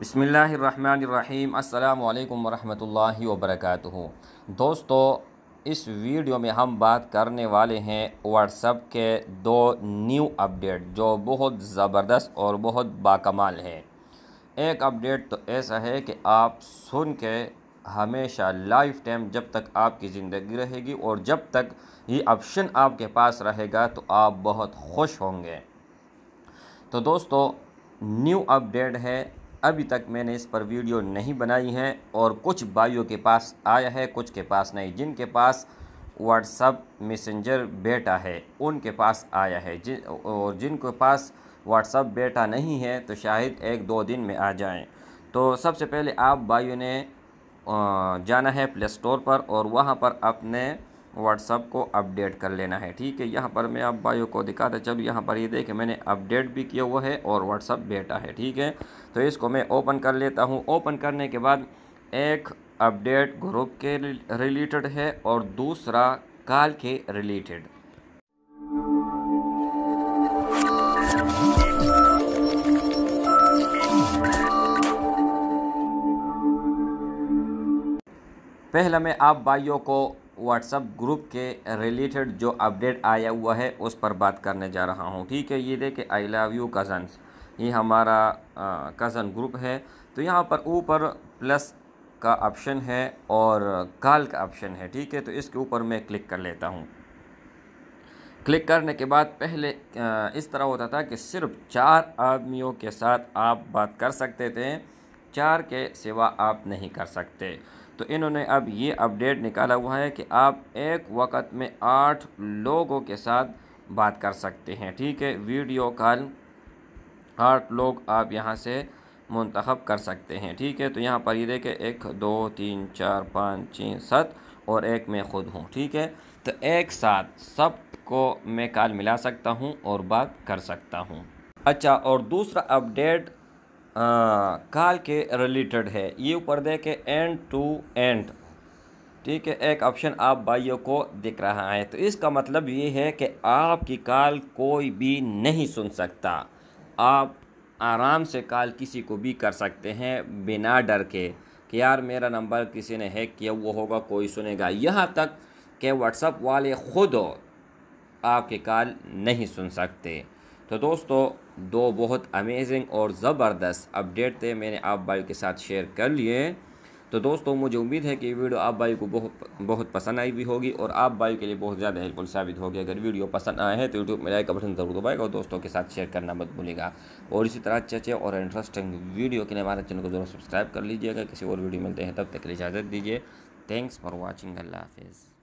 बसमीम् अल्लाम वरहमतुल्लाहि वबरकातुहु दोस्तों इस वीडियो में हम बात करने वाले हैं व्हाट्सअप के दो न्यू अपडेट जो बहुत ज़बरदस्त और बहुत बाकमाल है एक अपडेट तो ऐसा है कि आप सुन के हमेशा लाइफ टाइम जब तक आपकी ज़िंदगी रहेगी और जब तक ये ऑप्शन आपके पास रहेगा तो आप बहुत खुश होंगे तो दोस्तों न्यू अपडेट है अभी तक मैंने इस पर वीडियो नहीं बनाई है और कुछ भाइयों के पास आया है कुछ के पास नहीं जिनके पास व्हाट्सअप मैसेंजर बेटा है उनके पास आया है जि, और जिनके पास व्हाट्सअप बेटा नहीं है तो शायद एक दो दिन में आ जाएं तो सबसे पहले आप भाइयों ने जाना है प्ले स्टोर पर और वहाँ पर अपने व्हाट्सअप को अपडेट कर लेना है ठीक है यहाँ पर मैं आप बायो को दिखा था जब यहाँ पर ये देखें मैंने अपडेट भी किया हुआ है और व्हाट्सअप बेटा है ठीक है तो इसको मैं ओपन कर लेता हूँ ओपन करने के बाद एक अपडेट ग्रुप के रिलेटेड है और दूसरा काल के रिलेटेड पहला मैं आप भाइयों को व्हाट्सअप ग्रुप के रिलेटेड जो अपडेट आया हुआ है उस पर बात करने जा रहा हूँ ठीक है ये देखे आई लव यू कज़न्स ये हमारा कज़न ग्रुप है तो यहाँ पर ऊपर प्लस का ऑप्शन है और कॉल का ऑप्शन है ठीक है तो इसके ऊपर मैं क्लिक कर लेता हूँ क्लिक करने के बाद पहले इस तरह होता था कि सिर्फ चार आदमियों के साथ आप बात कर सकते थे चार के सिवा आप नहीं कर सकते तो इन्होंने अब ये अपडेट निकाला हुआ है कि आप एक वक्त में आठ लोगों के साथ बात कर सकते हैं ठीक है वीडियो कॉल आठ लोग आप यहाँ से मंतखब कर सकते हैं ठीक है तो यहाँ पर ये देखें एक दो तीन चार पाँच छः सात और एक मैं ख़ुद हूँ ठीक है तो एक साथ सब को मैं कॉल मिला सकता हूँ और बात कर सकता हूँ अच्छा और दूसरा अपडेट काल के रिलेटेड है ये दे के एंड टू एंड ठीक है एक ऑप्शन आप भाइयों को दिख रहा है तो इसका मतलब ये है कि आपकी काल कोई भी नहीं सुन सकता आप आराम से काल किसी को भी कर सकते हैं बिना डर के कि यार मेरा नंबर किसी ने हैक किया वो होगा कोई सुनेगा यहाँ तक कि व्हाट्सअप वाले ख़ुद आपके काल नहीं सुन सकते तो दोस्तों दो बहुत अमेजिंग और ज़बरदस्त अपडेट थे मैंने आप भाई के साथ शेयर कर लिए तो दोस्तों मुझे उम्मीद है कि वीडियो आप भाई को बहुत बहुत पसंद आई भी होगी और आप भाई के लिए बहुत ज़्यादा हेल्पफुल साबित होगी अगर वीडियो पसंद आए हैं तो यूट्यूब में लाइक बटन जरूर दबाएगा और दोस्तों के साथ शेयर करना मत भूलेगा और इसी तरह अच्छे अच्छे और इंटरेस्टिंग वीडियो के लिए हमारे चैनल को जरूर सब्सक्राइब कर लीजिएगा किसी और वीडियो मिलते हैं तब तक के लिए इजाज़त दीजिए थैंक्स फॉर वॉचिंग अल्लाह हाफिज़